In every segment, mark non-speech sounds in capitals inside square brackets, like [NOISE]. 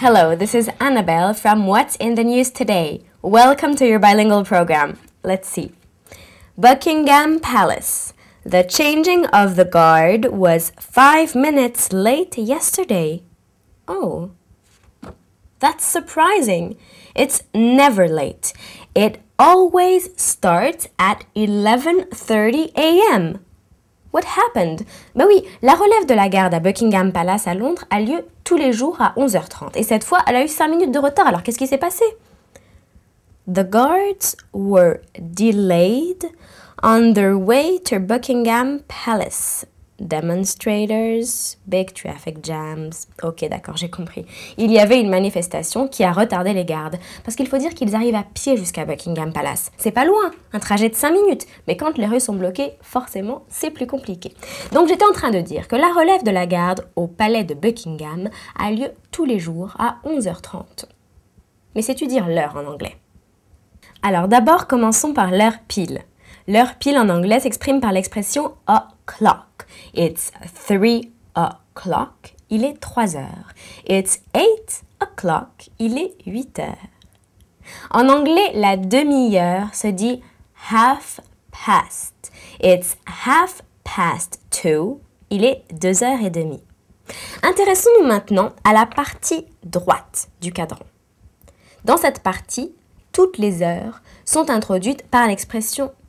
Hello, this is Annabelle from What's in the News Today. Welcome to your bilingual program. Let's see. Buckingham Palace. The changing of the guard was five minutes late yesterday. Oh, that's surprising. It's never late. It always starts at 11:30 a.m. What happened? Bah oui, la relève de la garde à Buckingham Palace à Londres a lieu tous les jours à 11h30. Et cette fois, elle a eu 5 minutes de retard. Alors qu'est-ce qui s'est passé The guards were delayed on their way to Buckingham Palace demonstrators, big traffic jams. Ok, d'accord, j'ai compris. Il y avait une manifestation qui a retardé les gardes, parce qu'il faut dire qu'ils arrivent à pied jusqu'à Buckingham Palace. C'est pas loin, un trajet de 5 minutes, mais quand les rues sont bloquées, forcément, c'est plus compliqué. Donc j'étais en train de dire que la relève de la garde au palais de Buckingham a lieu tous les jours à 11h30. Mais sais-tu dire l'heure en anglais Alors d'abord, commençons par l'heure pile. L'heure pile en anglais s'exprime par l'expression o'clock. It's three o'clock. Il est trois heures. It's eight o'clock. Il est huit heures. En anglais, la demi-heure se dit half past. It's half past two. Il est deux heures et demie. Intéressons-nous maintenant à la partie droite du cadran. Dans cette partie, toutes les heures sont introduites par l'expression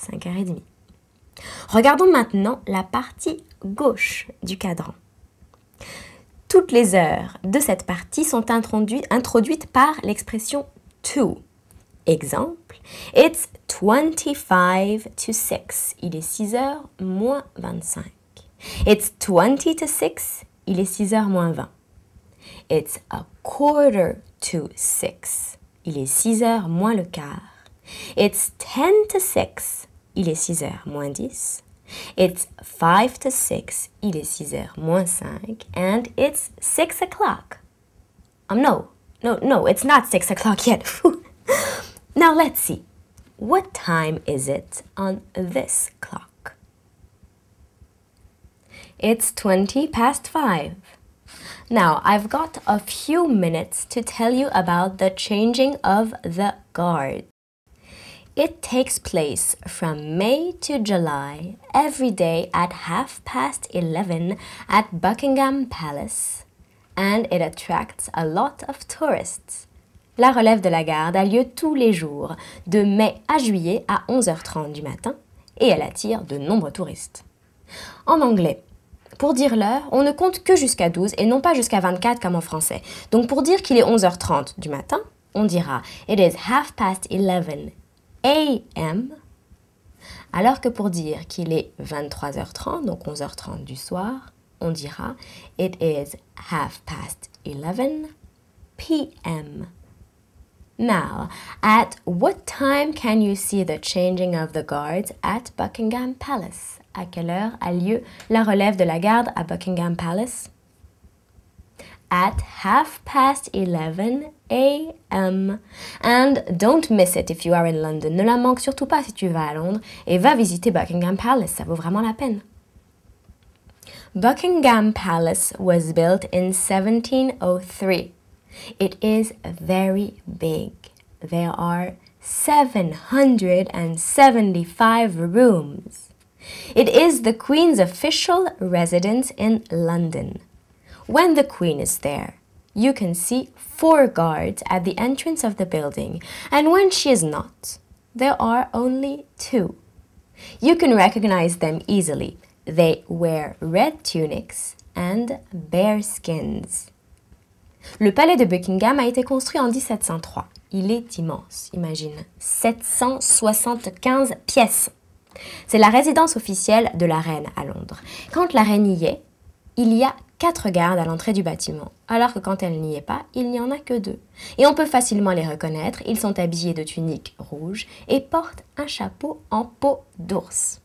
5 h 30 Regardons maintenant la partie gauche du cadran. Toutes les heures de cette partie sont introduites, par l'expression to. Exemple, it's 25 to 6. Il est 6 h moins 25. It's 20 to 6. Il est 6 heures moins 20. It's a quarter to 6. Il est 6 h moins le quart. It's 10 to 6. il est 6 heures moins 10. It's 5 to 6, il est 6 heures moins 5. And it's 6 o'clock. Um, no, no, no, it's not 6 o'clock yet. [LAUGHS] now let's see. What time is it on this clock? It's 20 past 5. Now, I've got a few minutes to tell you about the changing of the guard. It takes place from May to July every day at half past eleven at Buckingham Palace and it attracts a lot of tourists. La relève de la garde a lieu tous les jours, de mai à juillet à 11h30 du matin, et elle attire de nombreux touristes. En anglais, pour dire l'heure, on ne compte que jusqu'à 12 et non pas jusqu'à 24 comme en français. Donc pour dire qu'il est 11h30 du matin, on dira It is half past 11 a.m. Alors que pour dire qu'il est 23h30, donc 11h30 du soir, on dira It is half past 11 p.m. Now, at what time can you see the changing of the guards at Buckingham Palace? À quelle heure a lieu la relève de la garde à Buckingham Palace? At half past 11 a.m. And don't miss it if you are in London. Ne la manque surtout pas si tu vas à Londres et va visiter Buckingham Palace, ça vaut vraiment la peine. Buckingham Palace was built in 1703. It is very big. There are 775 rooms. It is the Queen's official residence in London. When the Queen is there, you can see four guards at the entrance of the building, and when she is not, there are only two. You can recognize them easily. They wear red tunics and bear skins. Le palais de Buckingham a été construit en 1703. Il est immense, imagine. 775 pièces. C'est la résidence officielle de la reine à Londres. Quand la reine y est, il y a quatre gardes à l'entrée du bâtiment, alors que quand elle n'y est pas, il n'y en a que deux. Et on peut facilement les reconnaître, ils sont habillés de tuniques rouges et portent un chapeau en peau d'ours.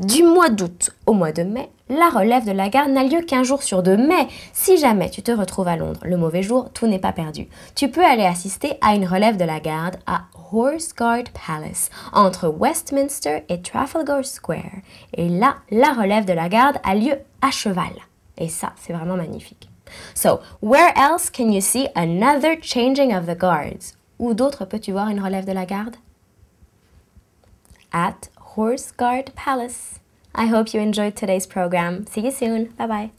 Du mois d'août au mois de mai, la relève de la garde n'a lieu qu'un jour sur deux. Mais si jamais tu te retrouves à Londres le mauvais jour, tout n'est pas perdu. Tu peux aller assister à une relève de la garde à Horse Guard Palace, entre Westminster et Trafalgar Square. Et là, la relève de la garde a lieu à cheval. Et ça, c'est vraiment magnifique. So, where else can you see another changing of the guards? Où d'autre peux-tu voir une relève de la garde? At Horse Guard Palace. I hope you enjoyed today's program. See you soon. Bye bye.